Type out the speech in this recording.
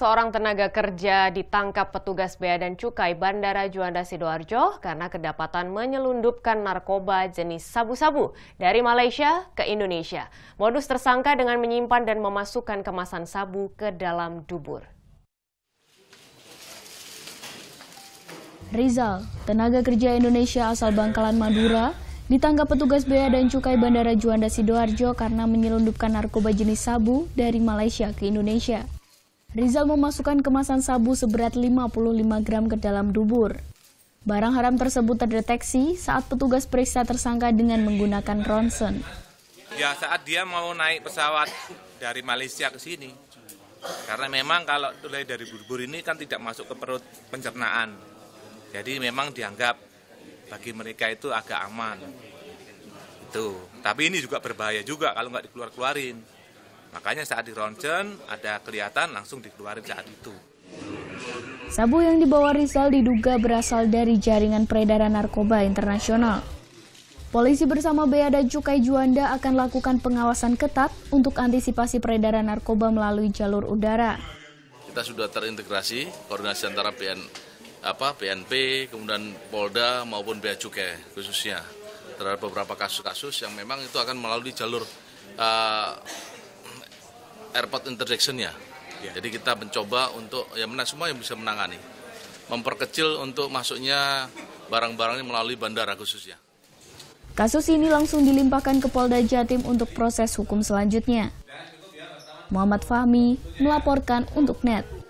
Seorang tenaga kerja ditangkap petugas bea dan cukai Bandara Juanda Sidoarjo karena kedapatan menyelundupkan narkoba jenis sabu-sabu dari Malaysia ke Indonesia. Modus tersangka dengan menyimpan dan memasukkan kemasan sabu ke dalam dubur. Rizal, tenaga kerja Indonesia asal Bangkalan Madura, ditangkap petugas bea dan cukai Bandara Juanda Sidoarjo karena menyelundupkan narkoba jenis sabu dari Malaysia ke Indonesia. Rizal memasukkan kemasan sabu seberat 55 gram ke dalam dubur. Barang haram tersebut terdeteksi saat petugas periksa tersangka dengan menggunakan ronsen. Ya saat dia mau naik pesawat dari Malaysia ke sini, karena memang kalau mulai dari bubur ini kan tidak masuk ke perut pencernaan. Jadi memang dianggap bagi mereka itu agak aman. Itu. Tapi ini juga berbahaya juga kalau nggak dikeluar-keluarin. Makanya saat di ronsen ada kelihatan langsung dikeluarin saat itu. Sabu yang dibawa Rizal diduga berasal dari jaringan peredaran narkoba internasional. Polisi bersama Bea dan Cukai Juanda akan lakukan pengawasan ketat untuk antisipasi peredaran narkoba melalui jalur udara. Kita sudah terintegrasi koordinasi antara BN, apa, BNP, kemudian Polda maupun Bea Cukai khususnya terhadap beberapa kasus-kasus yang memang itu akan melalui jalur uh, airport interdictionnya. Ya. Jadi kita mencoba untuk ya semua yang bisa menangani, memperkecil untuk masuknya barang-barang ini melalui bandara khususnya. Kasus ini langsung dilimpahkan ke Polda Jatim untuk proses hukum selanjutnya. Muhammad Fahmi melaporkan untuk NET.